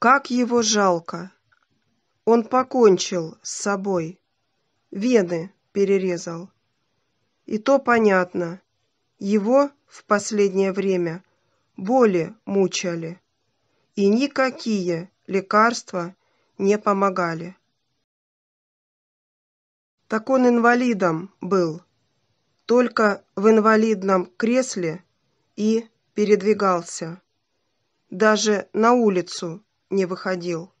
Как его жалко! Он покончил с собой, вены перерезал. И то понятно, его в последнее время боли мучали, и никакие лекарства не помогали. Так он инвалидом был, только в инвалидном кресле и передвигался. Даже на улицу не выходил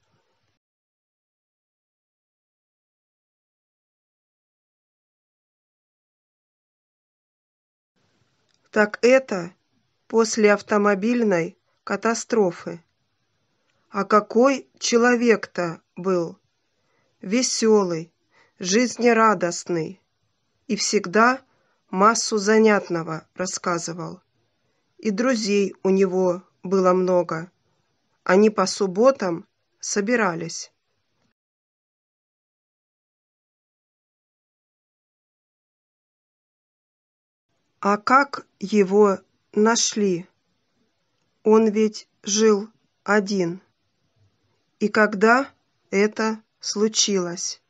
Так это после автомобильной катастрофы. А какой человек-то был? Веселый, жизнерадостный и всегда массу занятного рассказывал. И друзей у него было много. Они по субботам собирались. А как его нашли? Он ведь жил один. И когда это случилось?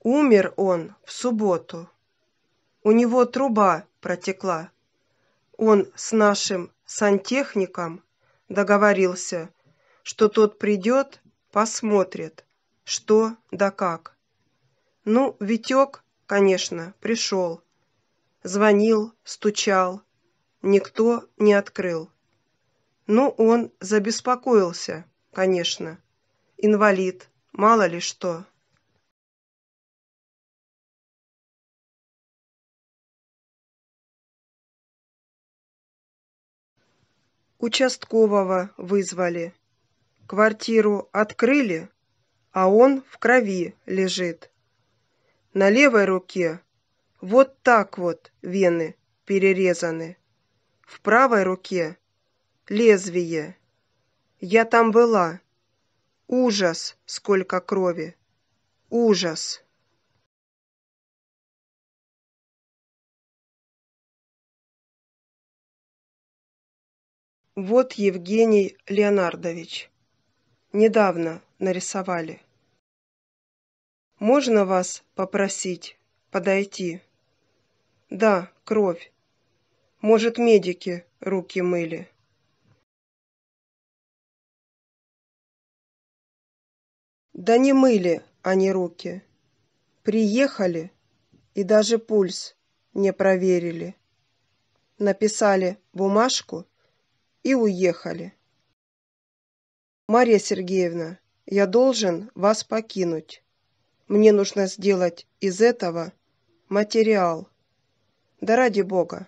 Умер он в субботу. У него труба протекла. Он с нашим сантехником договорился, что тот придет, посмотрит, что да как. Ну, Витек, конечно, пришел. Звонил, стучал. Никто не открыл. Ну, он забеспокоился, конечно. Инвалид, мало ли что. Участкового вызвали. Квартиру открыли, а он в крови лежит. На левой руке вот так вот вены перерезаны. В правой руке лезвие. Я там была. Ужас, сколько крови. Ужас. Вот Евгений Леонардович. Недавно нарисовали. Можно вас попросить подойти? Да, кровь. Может, медики руки мыли. Да не мыли они руки. Приехали и даже пульс не проверили. Написали бумажку и уехали. «Марья Сергеевна, я должен вас покинуть. Мне нужно сделать из этого материал. Да ради бога,